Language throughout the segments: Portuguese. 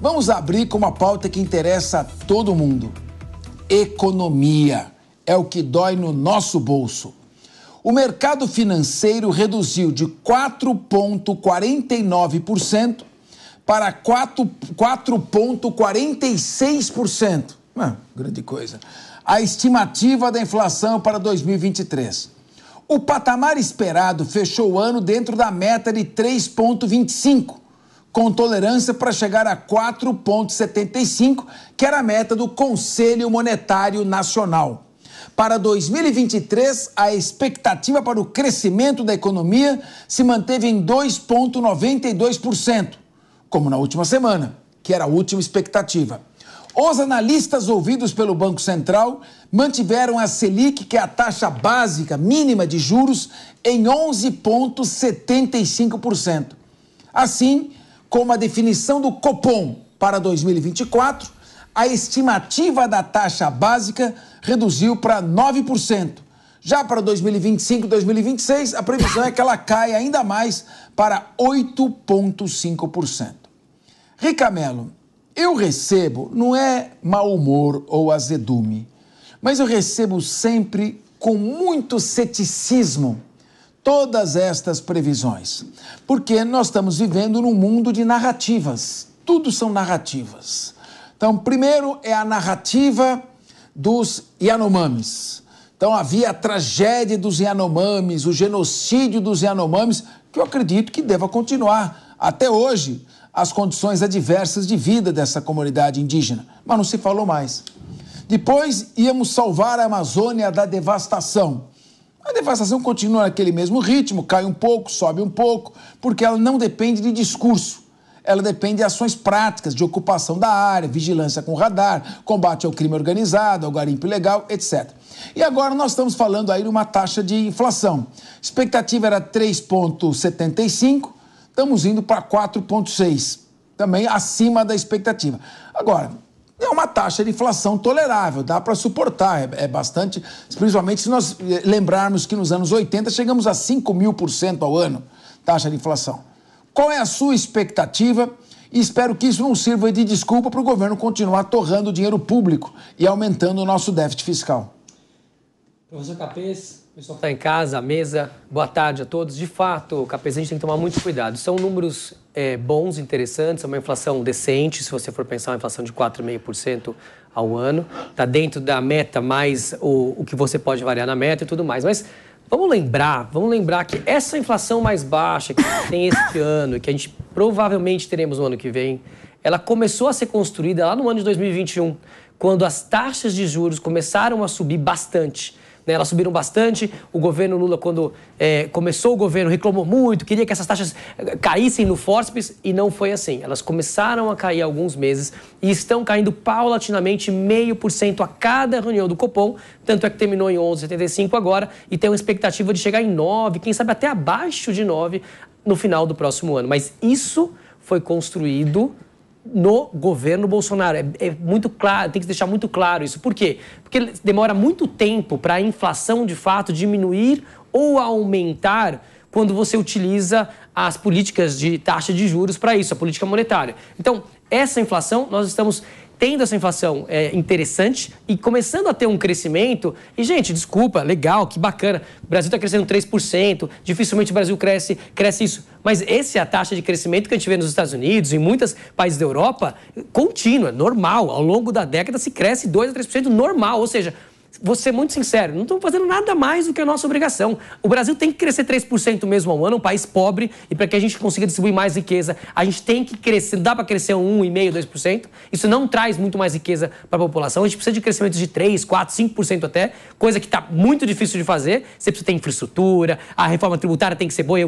Vamos abrir com uma pauta que interessa a todo mundo. Economia é o que dói no nosso bolso. O mercado financeiro reduziu de 4,49% para 4,46%. Ah, grande coisa. A estimativa da inflação para 2023. O patamar esperado fechou o ano dentro da meta de 3,25% com tolerância para chegar a 4,75, que era a meta do Conselho Monetário Nacional. Para 2023, a expectativa para o crescimento da economia se manteve em 2,92%, como na última semana, que era a última expectativa. Os analistas ouvidos pelo Banco Central mantiveram a Selic, que é a taxa básica mínima de juros, em 11,75%. Assim, como a definição do Copom para 2024, a estimativa da taxa básica reduziu para 9%. Já para 2025 e 2026, a previsão é que ela caia ainda mais para 8,5%. Ricamelo, eu recebo, não é mau humor ou azedume, mas eu recebo sempre com muito ceticismo todas estas previsões? Porque nós estamos vivendo num mundo de narrativas. Tudo são narrativas. Então, primeiro é a narrativa dos Yanomamis. Então, havia a tragédia dos Yanomamis, o genocídio dos Yanomamis, que eu acredito que deva continuar até hoje as condições adversas de vida dessa comunidade indígena. Mas não se falou mais. Depois íamos salvar a Amazônia da devastação. A devastação continua naquele mesmo ritmo, cai um pouco, sobe um pouco, porque ela não depende de discurso. Ela depende de ações práticas, de ocupação da área, vigilância com radar, combate ao crime organizado, ao garimpo ilegal, etc. E agora nós estamos falando aí de uma taxa de inflação. A expectativa era 3,75, estamos indo para 4,6, também acima da expectativa. Agora, é uma taxa de inflação tolerável, dá para suportar, é, é, bastante, principalmente se nós eh, lembrarmos que nos anos 80 chegamos a 5 mil por cento ao ano, taxa de inflação. Qual é a sua expectativa? E espero que isso não sirva de desculpa para o governo continuar torrando dinheiro público e aumentando o nosso déficit fiscal. Professor Capês, o pessoal está em casa, à mesa, boa tarde a todos. De fato, Capês, a gente tem que tomar muito cuidado. São números é, bons, interessantes, é uma inflação decente, se você for pensar uma inflação de 4,5% ao ano. Está dentro da meta, mais o, o que você pode variar na meta e tudo mais. Mas vamos lembrar, vamos lembrar que essa inflação mais baixa que tem este ano e que a gente provavelmente teremos no ano que vem, ela começou a ser construída lá no ano de 2021, quando as taxas de juros começaram a subir bastante. Né? Elas subiram bastante. O governo Lula, quando é, começou o governo, reclamou muito, queria que essas taxas eh, caíssem no forceps e não foi assim. Elas começaram a cair há alguns meses e estão caindo paulatinamente meio por cento a cada reunião do Copom. Tanto é que terminou em 11,75 agora e tem uma expectativa de chegar em 9, quem sabe até abaixo de 9 no final do próximo ano. Mas isso foi construído no governo Bolsonaro. É, é, muito claro, tem que deixar muito claro isso. Por quê? Porque demora muito tempo para a inflação de fato diminuir ou aumentar quando você utiliza as políticas de taxa de juros para isso, a política monetária. Então, essa inflação nós estamos tendo essa inflação é, interessante e começando a ter um crescimento. E, gente, desculpa, legal, que bacana. O Brasil está crescendo 3%, dificilmente o Brasil cresce, cresce isso. Mas essa é a taxa de crescimento que a gente vê nos Estados Unidos e em muitos países da Europa, contínua, normal. Ao longo da década se cresce 2 a 3% normal, ou seja, vou ser muito sincero, não estamos fazendo nada mais do que a nossa obrigação. O Brasil tem que crescer 3% mesmo ao ano, um país pobre, e para que a gente consiga distribuir mais riqueza, a gente tem que crescer, dá para crescer 1,5%, 2%. Isso não traz muito mais riqueza para a população. A gente precisa de crescimento de 3, 4, 5% até, coisa que está muito difícil de fazer. Você precisa ter infraestrutura, a reforma tributária tem que ser boa,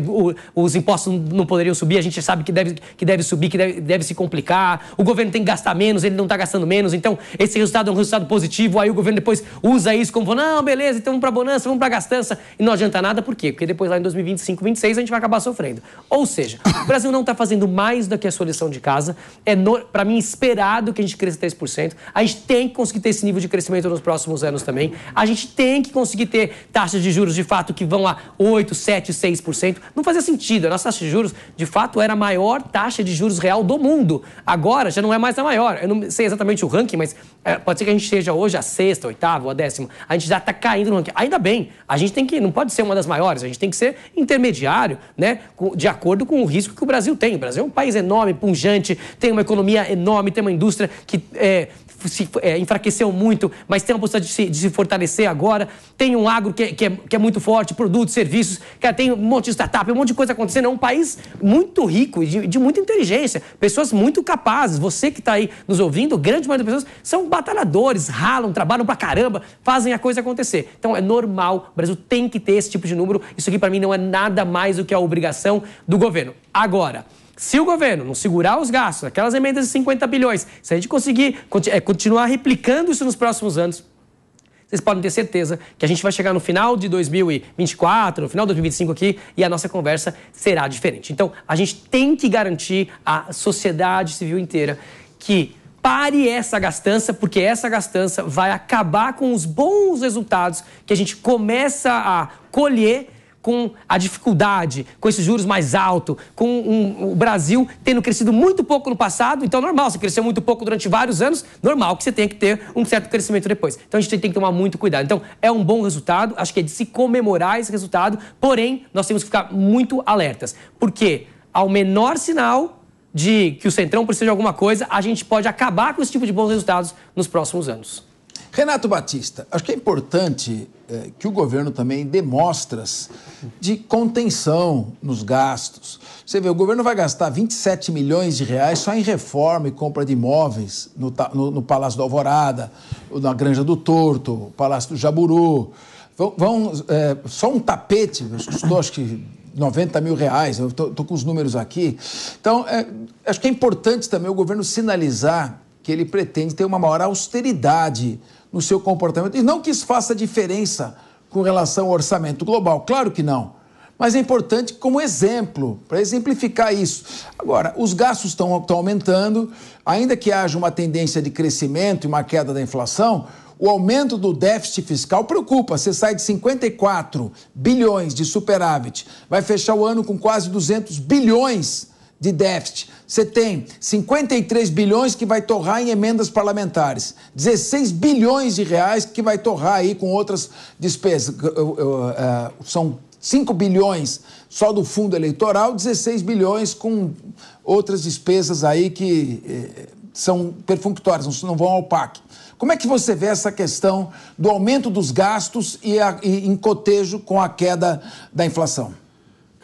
os impostos não poderiam subir, a gente sabe que deve, que deve subir, que deve, deve se complicar. O governo tem que gastar menos, ele não está gastando menos, então esse resultado é um resultado positivo, aí o governo depois usa isso como, não, beleza, então vamos para bonança, vamos para gastança, e não adianta nada, por quê? Porque depois lá em 2025, 26 a gente vai acabar sofrendo. Ou seja, o Brasil não está fazendo mais do que a sua lição de casa, é, para mim, esperado que a gente cresça 3%, a gente tem que conseguir ter esse nível de crescimento nos próximos anos também, a gente tem que conseguir ter taxas de juros, de fato, que vão a 8, 7, 6%, não fazia sentido, a nossa taxa de juros, de fato, era a maior taxa de juros real do mundo, agora já não é mais a maior, eu não sei exatamente o ranking, mas é, pode ser que a gente esteja hoje a sexta, oitava, a a gente já está caindo no ranking. Ainda bem, a gente tem que, não pode ser uma das maiores, a gente tem que ser intermediário, né? De acordo com o risco que o Brasil tem. O Brasil é um país enorme, punjante, tem uma economia enorme, tem uma indústria que é, se é, enfraqueceu muito, mas tem uma possibilidade de se, de se, fortalecer agora. Tem um agro que, é, que, é, que é, muito forte, produtos, serviços, cara, tem um monte de startup, um monte de coisa acontecendo. É um país muito rico e de, de muita inteligência, pessoas muito capazes. Você que está aí nos ouvindo, grande maioria das pessoas são batalhadores, ralam, trabalham pra caramba, fazem a coisa acontecer. Então é normal, o Brasil tem que ter esse tipo de número. Isso aqui para mim não é nada mais do que a obrigação do governo. Agora, se o governo não segurar os gastos, aquelas emendas de 50 bilhões, se a gente conseguir é, continuar replicando isso nos próximos anos, vocês podem ter certeza que a gente vai chegar no final de 2024, no final de 2025 aqui, e a nossa conversa será diferente. Então, a gente tem que garantir à sociedade civil inteira que pare essa gastança, porque essa gastança vai acabar com os bons resultados que a gente começa a colher com a dificuldade, com esses juros mais altos, com um, o Brasil tendo crescido muito pouco no passado, então normal, se cresceu muito pouco durante vários anos, normal que você tenha que ter um certo crescimento depois. Então a gente tem que tomar muito cuidado. Então é um bom resultado, acho que é de se comemorar esse resultado, porém nós temos que ficar muito alertas, porque ao menor sinal de que o Centrão precisa de alguma coisa, a gente pode acabar com esse tipo de bons resultados nos próximos anos. Renato Batista, acho que é importante é, que o governo também dê mostras de contenção nos gastos. Você vê, o governo vai gastar 27 milhões de reais só em reforma e compra de imóveis no, no, no Palácio do Alvorada, na Granja do Torto, Palácio do Jaburu. Vão, vão é, só um tapete, custou acho que 90 mil reais, eu estou com os números aqui. Então, é, acho que é importante também o governo sinalizar que ele pretende ter uma maior austeridade no seu comportamento. E não que isso faça diferença com relação ao orçamento global, claro que não. Mas é importante como exemplo, para exemplificar isso. Agora, os gastos estão aumentando, ainda que haja uma tendência de crescimento e uma queda da inflação, o aumento do déficit fiscal preocupa. Você sai de 54 bilhões de superávit, vai fechar o ano com quase 200 bilhões de déficit. Você tem 53 bilhões que vai torrar em emendas parlamentares, 16 bilhões de reais que vai torrar aí com outras despesas. É, são 5 bilhões só do fundo eleitoral, 16 bilhões com outras despesas aí que é, são perfunctórias, não vão ao PAC. Como é que você vê essa questão do aumento dos gastos e, a, e em cotejo com a queda da inflação?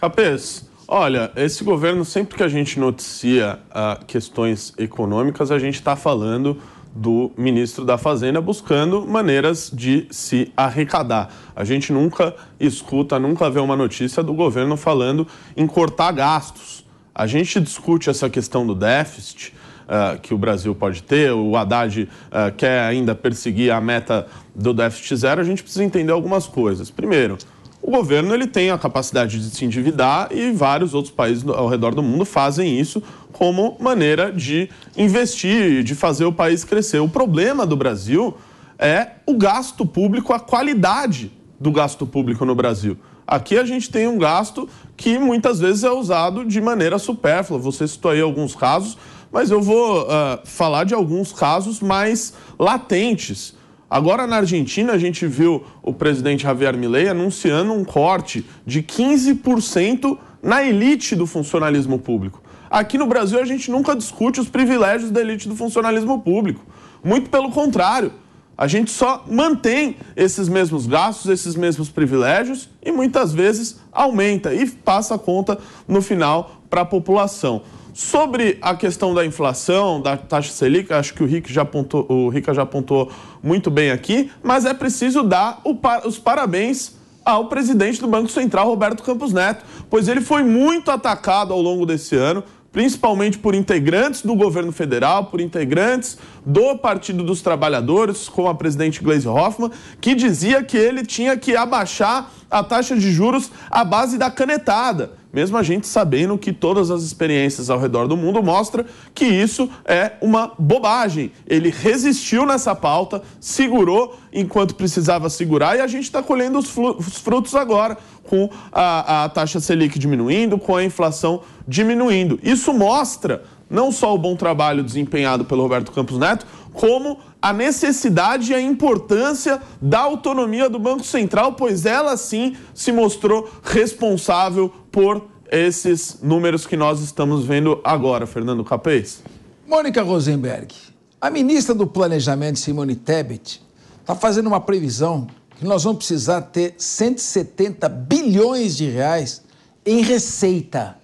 Capês, olha, esse governo, sempre que a gente noticia uh, questões econômicas, a gente está falando do ministro da Fazenda buscando maneiras de se arrecadar. A gente nunca escuta, nunca vê uma notícia do governo falando em cortar gastos. A gente discute essa questão do déficit uh, que o Brasil pode ter, o Haddad uh, quer ainda perseguir a meta do déficit zero, a gente precisa entender algumas coisas. Primeiro, o governo ele tem a capacidade de se endividar e vários outros países ao redor do mundo fazem isso como maneira de investir, de fazer o país crescer. O problema do Brasil é o gasto público, a qualidade do gasto público no Brasil. Aqui a gente tem um gasto que muitas vezes é usado de maneira supérflua. Você citou aí alguns casos mas eu vou uh, falar de alguns casos mais latentes. Agora, na Argentina, a gente viu o presidente Javier Milei anunciando um corte de 15% na elite do funcionalismo público. Aqui no Brasil, a gente nunca discute os privilégios da elite do funcionalismo público. Muito pelo contrário, a gente só mantém esses mesmos gastos, esses mesmos privilégios e muitas vezes aumenta e passa a conta no final para a população. Sobre a questão da inflação, da taxa Selic, acho que o rica já apontou, o Rica já apontou muito bem aqui, mas é preciso dar os parabéns ao presidente do Banco Central, Roberto Campos Neto, pois ele foi muito atacado ao longo desse ano, principalmente por integrantes do governo federal, por integrantes do Partido dos Trabalhadores, com a presidente Gleisi Hoffmann, que dizia que ele tinha que abaixar a taxa de juros à base da canetada. Mesmo a gente sabendo que todas as experiências ao redor do mundo mostram que isso é uma bobagem. Ele resistiu nessa pauta, segurou enquanto precisava segurar e a gente está colhendo os, os frutos agora, com a, a taxa Selic diminuindo, com a inflação diminuindo. Isso mostra não só o bom trabalho desempenhado pelo Roberto Campos Neto, como a necessidade e a importância da autonomia do Banco Central, pois ela sim se mostrou responsável por esses números que nós estamos vendo agora, Fernando Capês. Mônica Rosenberg, a ministra do Planejamento, Simone Tebet, está fazendo uma previsão que nós vamos precisar ter 170 bilhões de reais em receita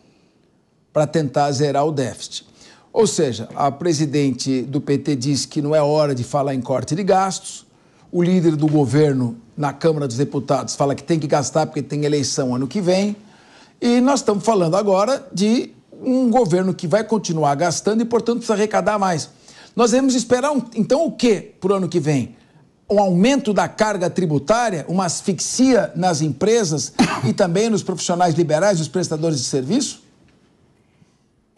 para tentar zerar o déficit. Ou seja, a presidente do PT diz que não é hora de falar em corte de gastos, o líder do governo na Câmara dos Deputados fala que tem que gastar porque tem eleição ano que vem, e nós estamos falando agora de um governo que vai continuar gastando e, portanto, precisa arrecadar mais. Nós devemos esperar, um, então, o que para o ano que vem? Um aumento da carga tributária, uma asfixia nas empresas e também nos profissionais liberais, nos prestadores de serviço?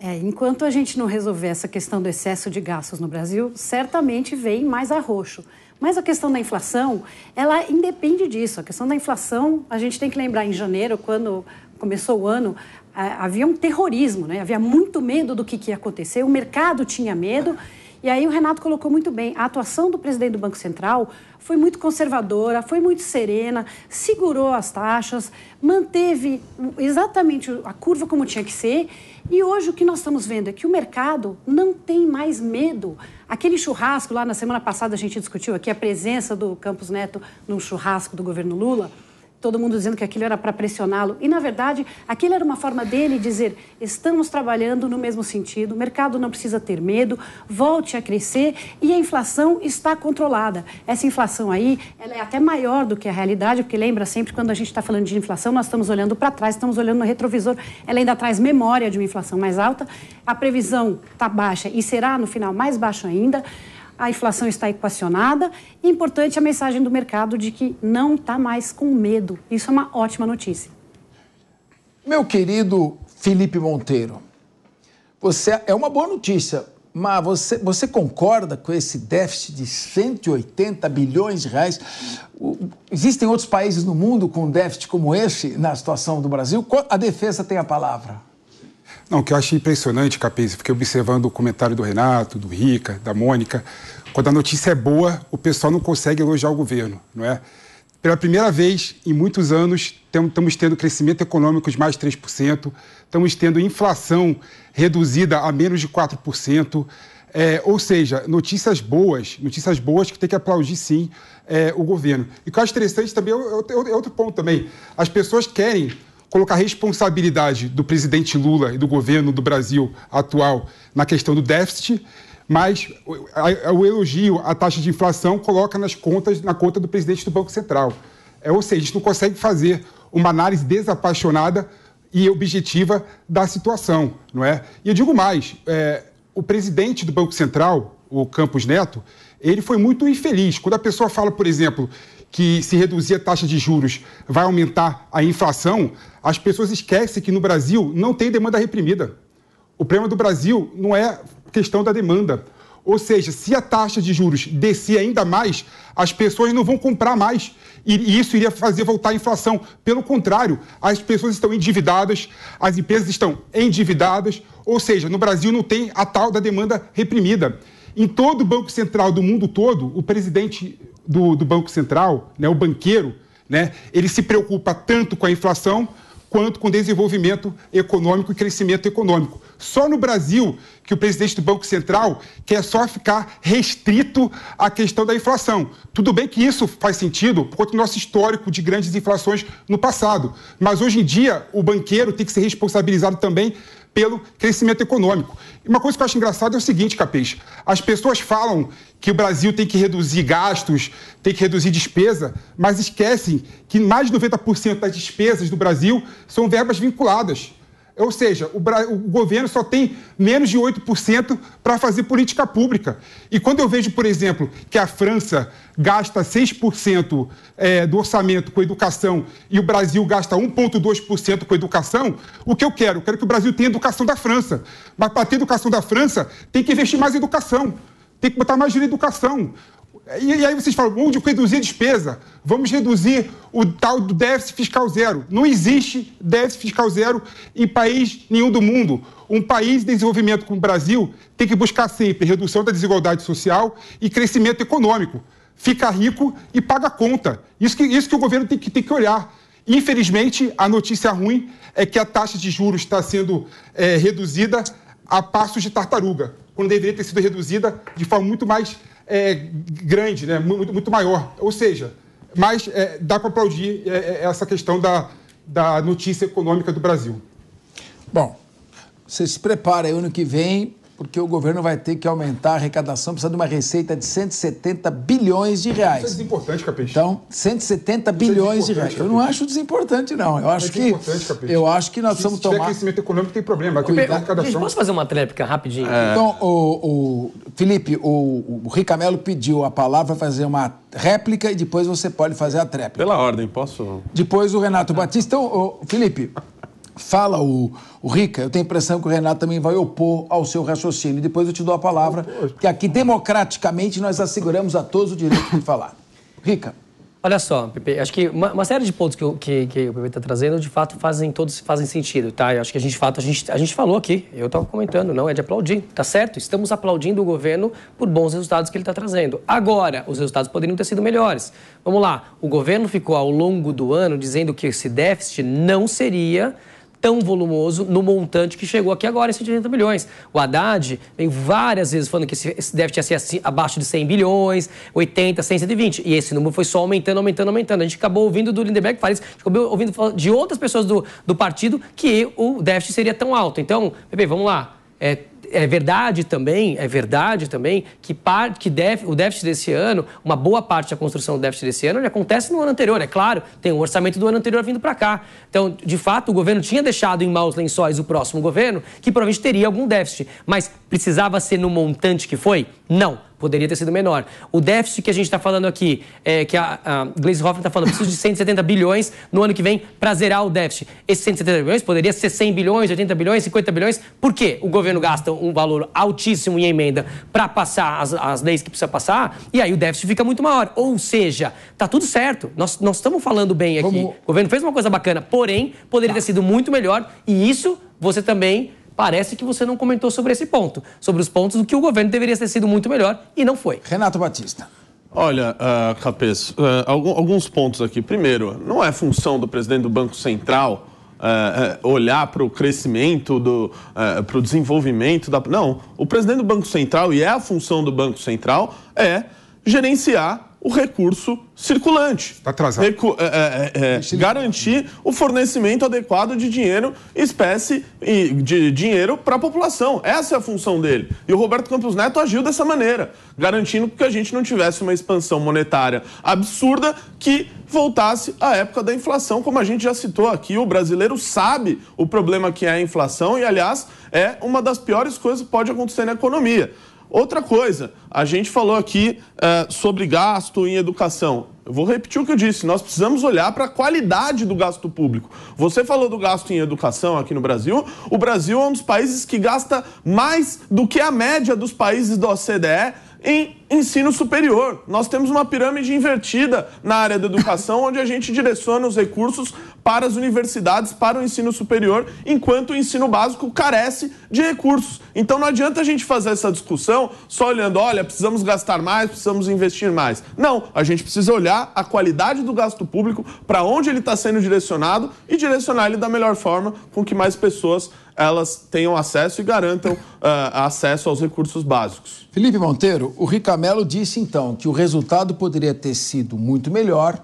É, enquanto a gente não resolver essa questão do excesso de gastos no Brasil, certamente vem mais arroxo. Mas a questão da inflação, ela independe disso. A questão da inflação, a gente tem que lembrar em janeiro, quando começou o ano, havia um terrorismo, né? havia muito medo do que, ia acontecer, o mercado tinha medo. E aí o Renato colocou muito bem, a atuação do presidente do Banco Central foi muito conservadora, foi muito serena, segurou as taxas, manteve exatamente a curva como tinha que ser. E hoje o que nós estamos vendo é que o mercado não tem mais medo. Aquele churrasco lá na semana passada a gente discutiu aqui a presença do Campos Neto num churrasco do governo Lula todo mundo dizendo que aquilo era para pressioná-lo. E, na verdade, aquilo era uma forma dele dizer: estamos trabalhando no mesmo sentido, o mercado não precisa ter medo, volte a crescer e a inflação está controlada. Essa inflação aí ela é até maior do que a realidade, porque lembra sempre quando a gente está falando de inflação, nós estamos olhando para trás, estamos olhando no retrovisor, ela ainda traz memória de uma inflação mais alta. A previsão está baixa e será no final mais baixa ainda a inflação está equacionada. importante a mensagem do mercado de que não está mais com medo. Isso é uma ótima notícia. Meu querido Felipe Monteiro, você é uma boa notícia, mas você, você concorda com esse déficit de 180 bilhões de reais? O, existem outros países no mundo com déficit como esse na situação do Brasil? A defesa tem a palavra. Não, que eu acho impressionante, Capese, fiquei observando o comentário do Renato, do Rica, da Mônica. Quando a notícia é boa, o pessoal não consegue elogiar o governo, não é? Pela primeira vez em muitos anos, estamos tendo crescimento econômico de mais 3%, estamos tendo inflação reduzida a menos de 4%. É, ou seja, notícias boas, notícias boas que tem que aplaudir sim é, o governo. E o que eu acho interessante também é, é, é outro ponto também. As pessoas querem colocar a responsabilidade do presidente Lula e do governo do Brasil atual na questão do déficit, mas o elogio à taxa de inflação coloca nas contas, na conta do presidente do Banco Central. É, ou seja, a gente não consegue fazer uma análise desapaixonada e objetiva da situação, não é? E eu digo mais, é, o presidente do Banco Central, o Campos Neto, ele foi muito infeliz. Quando a pessoa fala, por exemplo, que se reduzir a taxa de juros vai aumentar a inflação, as pessoas esquecem que no Brasil não tem demanda reprimida. O problema do Brasil não é questão da demanda. Ou seja, se a taxa de juros descer ainda mais, as pessoas não vão comprar mais. E isso iria fazer voltar a inflação. Pelo contrário, as pessoas estão endividadas, as empresas estão endividadas. Ou seja, no Brasil não tem a tal da demanda reprimida. Em todo o Banco Central do mundo todo, o presidente do, do Banco Central, né, o banqueiro, né, ele se preocupa tanto com a inflação quanto com desenvolvimento econômico e crescimento econômico. Só no Brasil que o presidente do Banco Central quer só ficar restrito à questão da inflação. Tudo bem que isso faz sentido por conta do nosso histórico de grandes inflações no passado, mas hoje em dia o banqueiro tem que ser responsabilizado também pelo crescimento econômico. E uma coisa que eu acho engraçada é o seguinte, Capês: as pessoas falam que o Brasil tem que reduzir gastos, tem que reduzir despesa, mas esquecem que mais de 90% das despesas do Brasil são verbas vinculadas ou seja, o, o governo só tem menos de 8% para fazer política pública. E quando eu vejo, por exemplo, que a França gasta 6% é, do orçamento com educação e o Brasil gasta 1,2% com educação, o que eu quero? Eu quero que o Brasil tenha educação da França. Mas para ter educação da França, tem que investir mais em educação tem que botar mais dinheiro em educação. E, e aí vocês falam, vamos reduzir a despesa, vamos reduzir o tal do déficit fiscal zero. Não existe déficit fiscal zero em país nenhum do mundo. Um país em de desenvolvimento como o Brasil tem que buscar sempre redução da desigualdade social e crescimento econômico. Fica rico e paga conta. Isso que, isso que o governo tem que, tem que olhar. Infelizmente, a notícia ruim é que a taxa de juros está sendo é, reduzida a passos de tartaruga, quando deveria ter sido reduzida de forma muito mais é, grande, né? muito, muito maior. Ou seja, mas é, dá para aplaudir é, é, essa questão da, da notícia econômica do Brasil. Bom, você se prepara aí ano que vem porque o governo vai ter que aumentar a arrecadação, precisa de uma receita de 170 bilhões de reais. Isso é desimportante, Capricho. Então, 170 Isso é bilhões é de reais. Eu não acho desimportante, não. Eu acho é que Capete. eu acho que nós se, vamos se tomar. Se tiver crescimento econômico tem problema. aqui. cuidar arrecadação. Posso fazer uma tréplica rapidinho? É. Então, o, o Felipe, o, o Ricamelo pediu a palavra, fazer uma réplica e depois você pode fazer a tréplica. Pela ordem, posso? Depois o Renato ah. Batista. Então, o Felipe, Fala o, o Rica, eu tenho a impressão que o Renato também vai opor ao seu raciocínio. Depois eu te dou a palavra, que aqui democraticamente nós asseguramos a todos o direito de falar. Rica. Olha só, Pepe, acho que uma, uma série de pontos que, eu, que, que o Pepe está trazendo, de fato, fazem todos fazem sentido, tá? Eu acho que a gente, de fato, a gente, a gente falou aqui, eu estava comentando, não é de aplaudir, tá certo? Estamos aplaudindo o governo por bons resultados que ele está trazendo. Agora, os resultados poderiam ter sido melhores. Vamos lá, o governo ficou ao longo do ano dizendo que esse déficit não seria tão volumoso no montante que chegou aqui agora, esses 180 bilhões. O Haddad vem várias vezes falando que esse déficit ia ser assim, abaixo de 100 bilhões, 80, 100, 120. E esse número foi só aumentando, aumentando, aumentando. A gente acabou ouvindo do Lindeberg Fares, acabou ouvindo de outras pessoas do, do partido que o déficit seria tão alto. Então, Pepe, vamos lá. É, é verdade também, é verdade também que, par, que def, o déficit desse ano, uma boa parte da construção do déficit desse ano, acontece no ano anterior, é claro, tem o um orçamento do ano anterior vindo para cá. Então, de fato, o governo tinha deixado em maus lençóis o próximo governo, que provavelmente teria algum déficit, mas precisava ser no montante que foi? Não, poderia ter sido menor. O déficit que a gente está falando aqui, é, que a, a Gleisi Hoffmann está falando, precisa de 170 bilhões no ano que vem para zerar o déficit. Esses 170 bilhões poderia ser 100 bilhões, 80 bilhões, 50 bilhões. Por quê? O governo gasta um valor altíssimo em emenda para passar as, as, leis que precisa passar e aí o déficit fica muito maior. Ou seja, tá tudo certo. Nós, nós estamos falando bem aqui. O governo fez uma coisa bacana, porém, poderia tá. ter sido muito melhor e isso você também Parece que você não comentou sobre esse ponto, sobre os pontos do que o governo deveria ter sido muito melhor e não foi. Renato Batista. Olha, uh, Capês, uh, alguns pontos aqui. Primeiro, não é função do presidente do Banco Central uh, olhar para o crescimento, para o desenvolvimento. Da... Não, o presidente do Banco Central, e é a função do Banco Central, é gerenciar o recurso circulante. Está atrasado. Recu é, é, é, é garantir o fornecimento adequado de dinheiro, espécie e de dinheiro para a população. Essa é a função dele. E o Roberto Campos Neto agiu dessa maneira, garantindo que a gente não tivesse uma expansão monetária absurda que voltasse à época da inflação, como a gente já citou aqui. O brasileiro sabe o problema que é a inflação e, aliás, é uma das piores coisas que pode acontecer na economia. Outra coisa, a gente falou aqui é, sobre gasto em educação. Eu vou repetir o que eu disse: nós precisamos olhar para a qualidade do gasto público. Você falou do gasto em educação aqui no Brasil. O Brasil é um dos países que gasta mais do que a média dos países da OCDE em ensino superior. Nós temos uma pirâmide invertida na área da educação, onde a gente direciona os recursos para as universidades, para o ensino superior, enquanto o ensino básico carece de recursos. Então não adianta a gente fazer essa discussão só olhando, olha, precisamos gastar mais, precisamos investir mais. Não, a gente precisa olhar a qualidade do gasto público, para onde ele está sendo direcionado e direcionar ele da melhor forma com que mais pessoas elas tenham acesso e garantam uh, acesso aos recursos básicos. Felipe Monteiro, o Ricardo Melo disse então que o resultado poderia ter sido muito melhor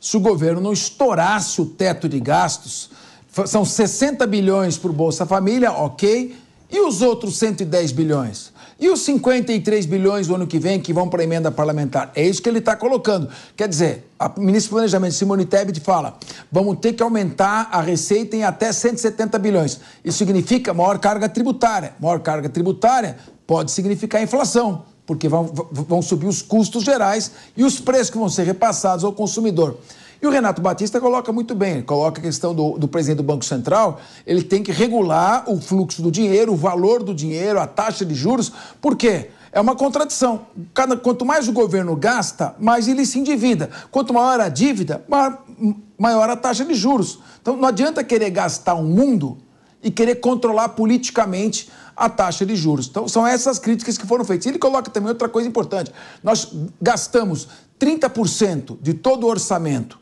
se o governo não estourasse o teto de gastos. São 60 bilhões para o Bolsa Família, ok. E os outros 110 bilhões? E os 53 bilhões do ano que vem que vão para a emenda parlamentar? É isso que ele está colocando. Quer dizer, a ministra do Planejamento, Simone Tebet, fala: vamos ter que aumentar a receita em até 170 bilhões. Isso significa maior carga tributária. Maior carga tributária pode significar inflação porque vão, vão subir os custos gerais e os preços que vão ser repassados ao consumidor. E o Renato Batista coloca muito bem, coloca a questão do, do, presidente do Banco Central, ele tem que regular o fluxo do dinheiro, o valor do dinheiro, a taxa de juros, por quê? É uma contradição. Cada, quanto mais o governo gasta, mais ele se endivida. Quanto maior a dívida, maior, maior a taxa de juros. Então não adianta querer gastar um mundo e querer controlar politicamente a taxa de juros. Então, são essas críticas que foram feitas. E ele coloca também outra coisa importante: nós gastamos 30% de todo o orçamento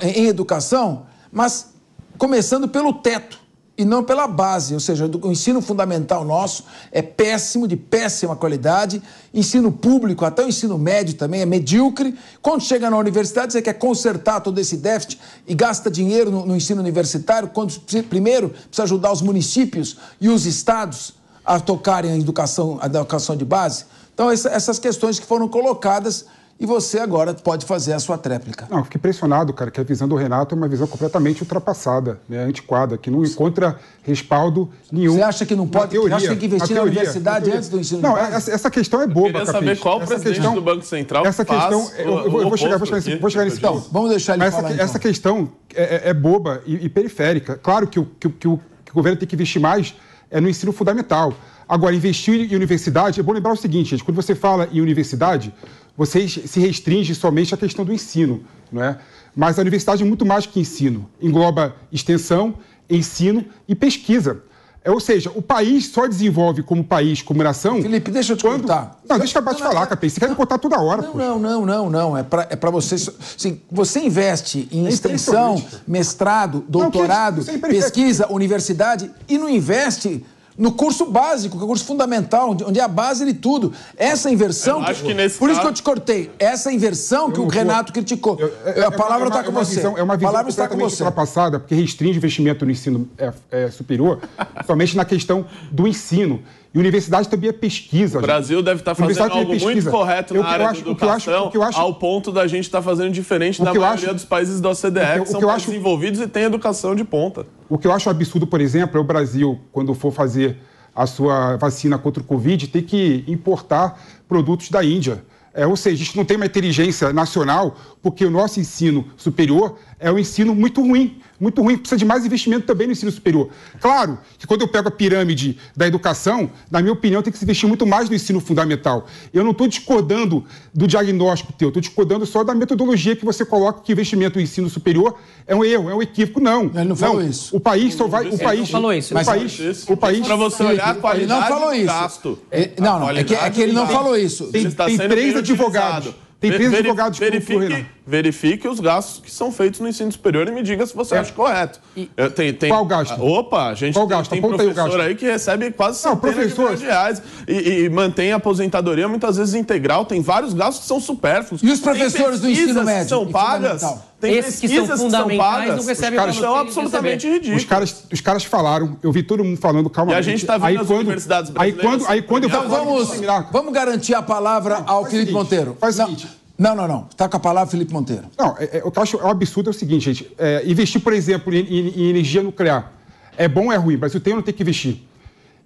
em educação, mas começando pelo teto e não pela base, ou seja, o ensino fundamental nosso é péssimo, de péssima qualidade, ensino público, até o ensino médio também é medíocre. Quando chega na universidade, você quer consertar todo esse déficit e gasta dinheiro no, no ensino universitário, quando primeiro precisa ajudar os municípios e os estados a tocarem a educação, a educação de base. Então, essa, essas questões que foram colocadas e você agora pode fazer a sua tréplica. Não, fiquei impressionado, cara, que a visão do Renato é uma visão completamente ultrapassada, né, antiquada, que não encontra respaldo nenhum. Você acha que não pode? Teoria, acha que tem que investir teoria, na universidade antes do ensino? Não, essa, essa, questão é boba, cara. Eu queria saber qual o presidente questão, do Banco Central Essa questão, eu, eu, eu vou, chegar, vou, chegar, nesse, vou chegar nesse Então, vamos deixar ele essa, falar, então. essa questão é, é, é boba e, e, periférica. Claro que o, que, que, o, que o governo tem que investir mais é no ensino fundamental. Agora, investir em universidade, é bom lembrar o seguinte, gente, quando você fala em universidade, vocês se restringem somente à questão do ensino, não é? Mas a universidade é muito mais que ensino. Engloba extensão, ensino e pesquisa. É, ou seja, o país só desenvolve como país, como nação. Felipe, deixa eu te quando... contar. Não, deixa eu acabar de falar, Capê. Você quer me contar toda hora, não, poxa. não, não, não, não. É para é você. Assim, você investe em é extensão, mestrado, doutorado, não, que... É pesquisa, universidade e não investe no curso básico, que é o curso fundamental, onde é a base de tudo. Essa inversão. acho que nesse por caso... isso que eu te cortei. Essa inversão que o Renato criticou. Eu, eu, é- é- a palavra está é tá com é você. Visão, é uma visão a palavra está com você. ultrapassada, porque restringe o investimento no ensino é, superior somente na questão do ensino. E universidade também é pesquisa. O Brasil deve estar tá fazendo é algo muito correto eu, na área acho, da educação, acho, acho, ao ponto da gente estar tá fazendo diferente da maioria dos países da OCDE, que, que são países desenvolvidos e têm educação de ponta. O que eu acho absurdo, por exemplo, é o Brasil, quando for fazer a sua vacina contra o Covid, ter que importar produtos da Índia. É, ou seja, a gente não tem uma inteligência nacional, porque o nosso ensino superior é um ensino muito ruim, muito ruim, precisa de mais investimento também no ensino superior. Claro que quando eu pego a pirâmide da educação, na minha opinião, tem que se investir muito mais no ensino fundamental. Eu não estou discordando do diagnóstico teu, estou discordando só da metodologia que você coloca que investimento no ensino superior é um erro, é um equívoco, não. Ele não, não falou isso. O país só vai. O ele país, não falou isso. O país. Isso. O país. Para você olhar a qualidade não falou isso. gasto. É, não, não, é que, é que ele não falou isso. Tem, tá tem três advogados. Utilizado. Tem três Ver, advogados verifique, que verifique, né? verifique os gastos que são feitos no ensino superior e me diga se você é. acha correto. E... Eu, tem, tem... Qual gasto? Ah, opa, a gente Qual tem, gasto? tem professor aí, aí que recebe quase Não, professor... de reais e, e, mantém a aposentadoria muitas vezes integral. Tem vários gastos que são supérfluos. E os professores do ensino médio? são pagas tem Esses que são fundamentais que são não recebem os caras, são absolutamente ridículos. Os caras, os caras falaram, eu vi todo mundo falando calma E a gente está vendo aí, quando, universidades brasileiras. Aí quando, aí quando eu vou vamos, vamos garantir a palavra não, ao Felipe seguinte, Monteiro. Faz o seguinte. Não, não, não. Está com a palavra Felipe Monteiro. Não, é, é, o que eu acho é um absurdo é o seguinte, gente. É, investir, por exemplo, em, em, em, energia nuclear é bom ou é ruim? O Brasil tem ou não tem que investir?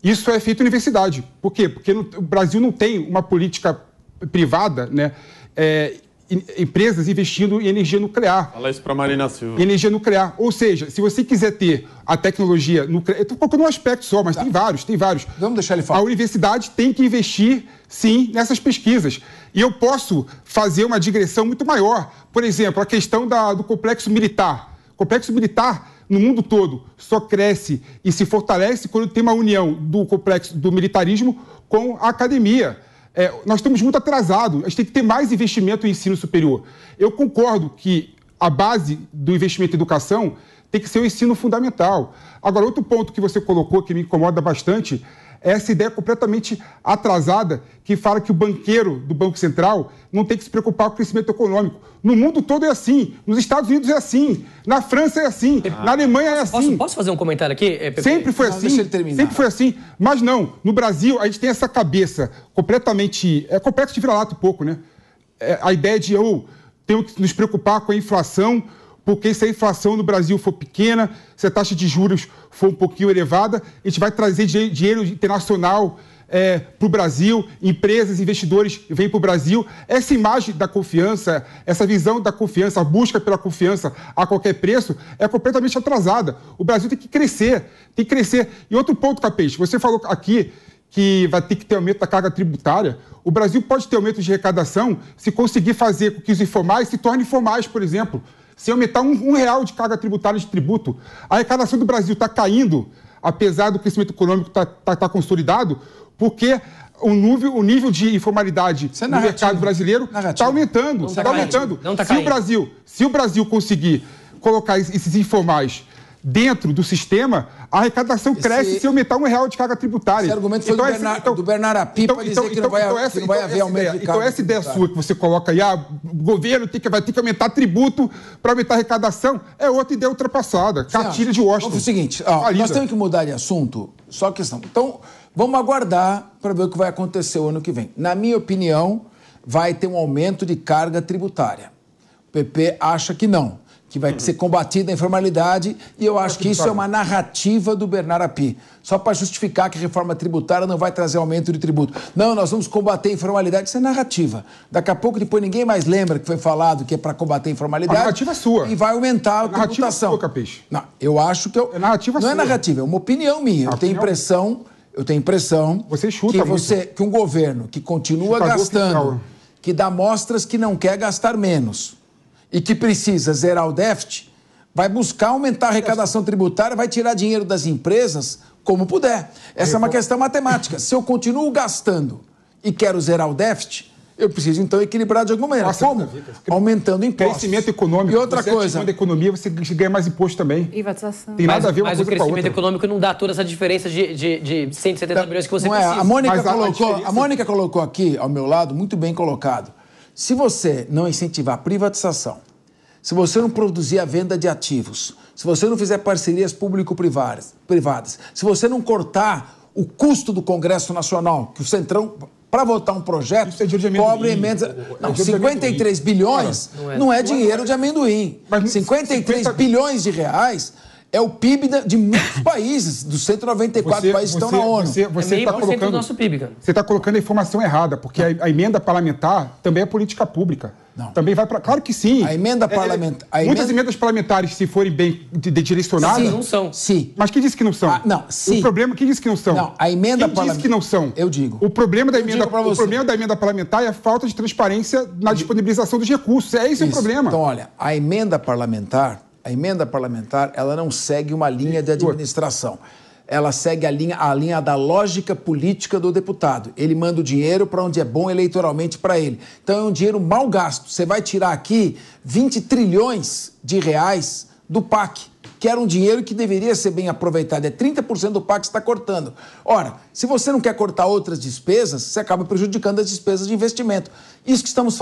Isso é feito universidade. Por quê? Porque no, o Brasil não tem uma política privada, né? É, empresas investindo em energia nuclear. Fala isso para Marina Silva. energia nuclear. Ou seja, se você quiser ter a tecnologia nuclear. Eu estou colocando um aspecto só, mas tá. tem vários, tem vários. Vamos deixar ele falar. A universidade tem que investir, sim, nessas pesquisas. E eu posso fazer uma digressão muito maior. Por exemplo, a questão da, do complexo militar. O complexo militar no mundo todo só cresce e se fortalece quando tem uma união do complexo do militarismo com a academia. É, nós estamos muito atrasados, a gente tem que ter mais investimento em ensino superior. Eu concordo que a base do investimento em educação tem que ser o ensino fundamental. Agora, outro ponto que você colocou que me incomoda bastante essa ideia completamente atrasada que fala que o banqueiro do Banco Central não tem que se preocupar com o crescimento econômico. No mundo todo é assim, nos Estados Unidos é assim, na França é assim, ah. na Alemanha é assim. Posso, posso, fazer um comentário aqui? É, sempre foi assim, sempre foi assim. Mas não, no Brasil a gente tem essa cabeça completamente, é complexo de vira-lata um pouco, né? É, a ideia de eu oh, tenho que nos preocupar com a inflação, porque se a inflação no Brasil for pequena, se a taxa de juros for um pouquinho elevada, a gente vai trazer dinheiro internacional é, para o Brasil, empresas, investidores vêm para o Brasil. Essa imagem da confiança, essa visão da confiança, a busca pela confiança a qualquer preço, é completamente atrasada. O Brasil tem que crescer, tem que crescer. E outro ponto, Capete, você falou aqui que vai ter que ter aumento da carga tributária. O Brasil pode ter aumento de arrecadação se conseguir fazer com que os informais se tornem formais, por exemplo. Se aumentar um, um real de carga tributária de tributo, a arrecadação do Brasil está caindo, apesar do crescimento econômico estar tá, tá, tá consolidado, porque o nível, o nível de informalidade é no mercado brasileiro está aumentando. Está tá, tá aumentando. Tá se, o Brasil, se o Brasil conseguir colocar esses informais dentro do sistema, a arrecadação Esse... cresce se aumentar um real de carga tributária. Esse argumento foi então, então, do, essa, Bernard, então, do Bernard Api então, para dizer então, que, não então vai, então essa, que não vai haver aumento ideia, de carga Então essa ideia sua que você coloca aí, ah, o governo tem que, vai ter que aumentar tributo para aumentar a arrecadação, é outra ideia ultrapassada. cartilha de Washington. Vamos o seguinte, ó, nós temos que mudar de assunto, só questão. Então, vamos aguardar para ver o que vai acontecer o ano que vem. Na minha opinião, vai ter um aumento de carga tributária. O PP acha que não que vai ser combatida a informalidade, e eu acho que isso é uma narrativa do Bernardo Api, só para justificar que a reforma tributária não vai trazer aumento de tributo. Não, nós vamos combater a informalidade, isso é narrativa. Daqui a pouco, depois ninguém mais lembra que foi falado que é para combater a informalidade. A narrativa é sua. E vai aumentar a, a narrativa tributação. É sua, Capiche. Não, eu acho que eu... É narrativa não sua. Não é narrativa, é uma opinião minha. A eu tenho impressão, eu tenho impressão você chuta que você, muito. que um governo que continua gastando, que dá mostras que não quer gastar menos e que precisa zerar o déficit, vai buscar aumentar a arrecadação tributária, vai tirar dinheiro das empresas como puder. Essa é uma questão matemática. Se eu continuo gastando e quero zerar o déficit, eu preciso então equilibrar de alguma maneira. Nossa, como? Aumentando impostos. Crescimento econômico. E outra você coisa. Quando economia, você ganha mais imposto também. Privatização. Tem nada a ver uma mas coisa o crescimento econômico não dá toda essa diferença de, de, de 170 da, milhões que você não precisa. É. A, Mônica colocou, a, a Mônica colocou aqui, ao meu lado, muito bem colocado se você não incentivar a privatização, se você não produzir a venda de ativos, se você não fizer parcerias público-privadas, se você não cortar o custo do Congresso Nacional, que o Centrão, para votar um projeto, é cobre emendas. É não, é 53 bilhões não é, não é dinheiro de amendoim. Mas, 53 50... bilhões de reais é o PIB de muitos países, dos 194 você, países que estão na ONU. Você, você é está colocando, do nosso PIB, cara. Você está colocando a informação errada, porque a, a, emenda parlamentar também é política pública. Não. Também vai para. Claro que sim. A emenda parlamentar. É, é, muitas emenda... emendas parlamentares, se forem bem de, de direcionadas. Sim, não são. Sim. Mas quem disse que não são? Ah, não, sim. O problema, é quem disse que não são? Não, a emenda parlamentar. Quem disse que não são? Eu digo. O problema da emenda, o problema da emenda parlamentar é a falta de transparência na disponibilização dos recursos. É esse isso. o problema. Então, olha, a emenda parlamentar a emenda parlamentar ela não segue uma linha de administração. Ela segue a linha, a linha da lógica política do deputado. Ele manda o dinheiro para onde é bom eleitoralmente para ele. Então é um dinheiro mal gasto. Você vai tirar aqui 20 trilhões de reais do PAC, que era um dinheiro que deveria ser bem aproveitado. É 30% do PAC que está cortando. Ora, se você não quer cortar outras despesas, você acaba prejudicando as despesas de investimento. Isso que estamos falando.